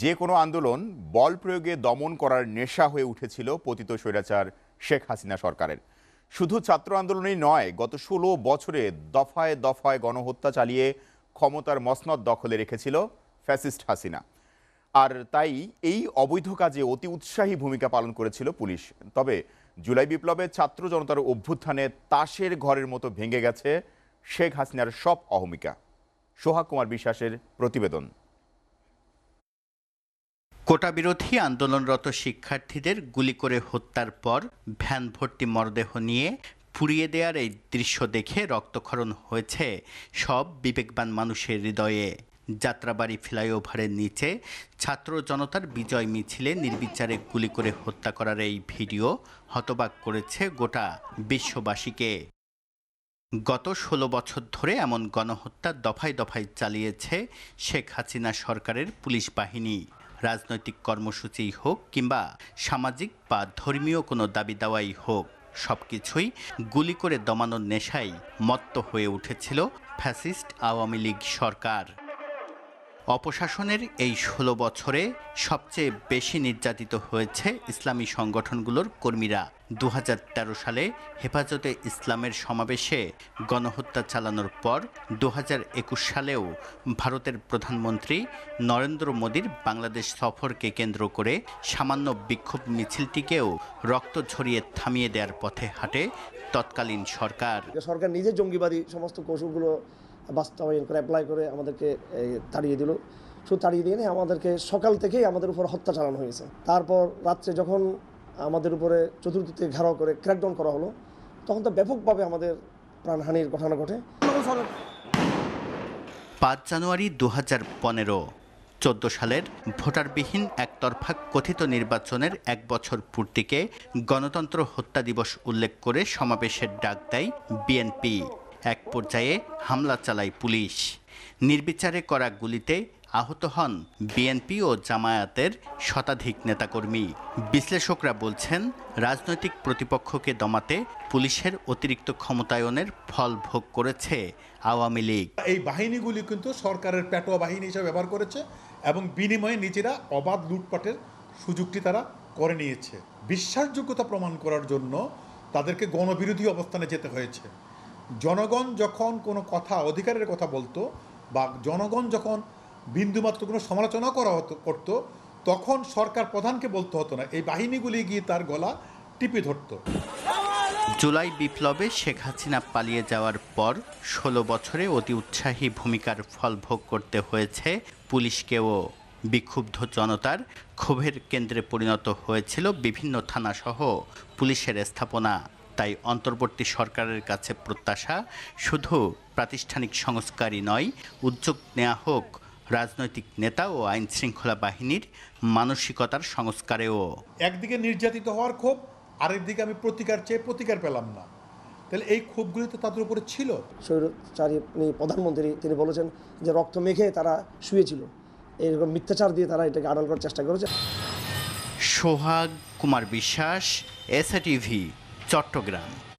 যে কোনো আন্দোলন বল প্রয়োগে দমন করার নেশা হয়ে উঠেছিল পতিত স্বৈরাচার শেখ হাসিনা সরকারের শুধু ছাত্র আন্দোলনই নয় গত ষোলো বছরে দফায় দফায় গণহত্যা চালিয়ে ক্ষমতার মসনদ দখলে রেখেছিল ফ্যাসিস্ট হাসিনা আর তাই এই অবৈধ কাজে অতি উৎসাহী ভূমিকা পালন করেছিল পুলিশ তবে জুলাই বিপ্লবে ছাত্র জনতার অভ্যুত্থানে তাসের ঘরের মতো ভেঙে গেছে শেখ হাসিনার সব অহমিকা সোহা কুমার বিশ্বাসের প্রতিবেদন কোটা বিরোধী আন্দোলনরত শিক্ষার্থীদের গুলি করে হত্যার পর ভ্যান ভর্তি মরদেহ নিয়ে পুড়িয়ে দেওয়ার এই দৃশ্য দেখে রক্তক্ষরণ হয়েছে সব বিবেকবান মানুষের হৃদয়ে যাত্রাবাড়ি ফ্লাইওভারের নিচে ছাত্র জনতার বিজয় মিছিলে নির্বিচারে গুলি করে হত্যা করার এই ভিডিও হতবাক করেছে গোটা বিশ্ববাসীকে গত ষোলো বছর ধরে এমন গণহত্যা দফায় দফায় চালিয়েছে শেখ হাসিনা সরকারের পুলিশ বাহিনী রাজনৈতিক কর্মসূচিই হোক কিংবা সামাজিক বা ধর্মীয় কোনো দাবি দাওয়াই হোক সব কিছুই গুলি করে দমানোর নেশাই মত্ত হয়ে উঠেছিল ফ্যাসিস্ট আওয়ামী লীগ সরকার অপশাসনের এই ষোলো বছরে সবচেয়ে বেশি নির্যাতিত হয়েছে ইসলামী সংগঠনগুলোর কর্মীরা দু সালে হেফাজতে ইসলামের সমাবেশে গণহত্যা চালানোর পর দু সালেও ভারতের প্রধানমন্ত্রী নরেন্দ্র মোদীর বাংলাদেশ সফরকে কেন্দ্র করে সামান্য বিক্ষোভ মিছিলটিকেও রক্ত ঝরিয়ে থামিয়ে দেওয়ার পথে হাঁটে তৎকালীন সরকার সরকার নিজে জঙ্গিবাদী সমস্ত কৌশলগুলো বাস্তবায়ন করে অ্যাপ্লাই করে আমাদেরকে তাড়িয়ে দিল শুধু তাড়িয়ে দিয়ে আমাদেরকে সকাল থেকেই আমাদের উপর হত্যা চালানো হয়েছে তারপর রাত্রে যখন আমাদের উপরে চতুর্থীতে ঘেরাও করে ক্র্যাকডাউন করা হলো তখন তো ব্যাপকভাবে আমাদের প্রাণহানির ঘটনা ঘটে পাঁচ জানুয়ারি দু হাজার পনেরো চোদ্দ সালের ভোটারবিহীন একতরফা কথিত নির্বাচনের এক বছর পূর্তিকে গণতন্ত্র হত্যা দিবস উল্লেখ করে সমাবেশের ডাক দেয় বিএনপি এক পর্যায়ে হামলা চালায় পুলিশ নির্বিচারে করা গুলিতে আহত হন বিএনপি ও জামায়াতের শতাধিক নেতাকর্মী বিশ্লেষকরা বলছেন রাজনৈতিক প্রতিপক্ষকে দমাতে পুলিশের অতিরিক্ত ক্ষমতায়নের ফল ভোগ করেছে আওয়ামী লীগ এই বাহিনীগুলি কিন্তু সরকারের পেটোয়া বাহিনী হিসেবে ব্যবহার করেছে এবং বিনিময়ে নিজেরা অবাধ লুটপাটের সুযোগটি তারা করে নিয়েছে বিশ্বাসযোগ্যতা প্রমাণ করার জন্য তাদেরকে গণবিরোধী অবস্থানে যেতে হয়েছে জনগণ যখন কোনো কথা অধিকারের কথা বলতো বা জনগণ যখন বিন্দুমাত্র কোনো সমালোচনা করা হতো করতো তখন সরকার প্রধানকে বলতে হতো না এই বাহিনীগুলি গিয়ে তার গলা টিপে ধরত জুলাই বিপ্লবে শেখ হাসিনা পালিয়ে যাওয়ার পর ১৬ বছরে অতি উৎসাহী ভূমিকার ফল ভোগ করতে হয়েছে পুলিশকেও বিক্ষুব্ধ জনতার ক্ষোভের কেন্দ্রে পরিণত হয়েছিল বিভিন্ন থানাসহ পুলিশের স্থাপনা তাই অন্তর্বর্তী সরকারের কাছে প্রত্যাশা শুধু প্রাতিষ্ঠানিক সংস্কারই নয় উদ্যোগ নেওয়া হোক রাজনৈতিক নেতা ও আইন শৃঙ্খলা বাহিনীর মানসিকতার সংস্কারেও একদিকে নির্যাতিত হওয়ার ক্ষোভ দিকে আমি প্রতিকার চেয়ে প্রতিকার পেলাম না তাহলে এই ক্ষোভগুলি তো তাদের উপরে ছিল স্বৈরচারী মানে প্রধানমন্ত্রী তিনি বলেছেন যে রক্ত মেঘে তারা শুয়েছিল এরকম মিথ্যাচার দিয়ে তারা এটাকে আড়াল করার চেষ্টা করেছে সোহাগ কুমার বিশ্বাস এসএটিভি চট্টগ্রাম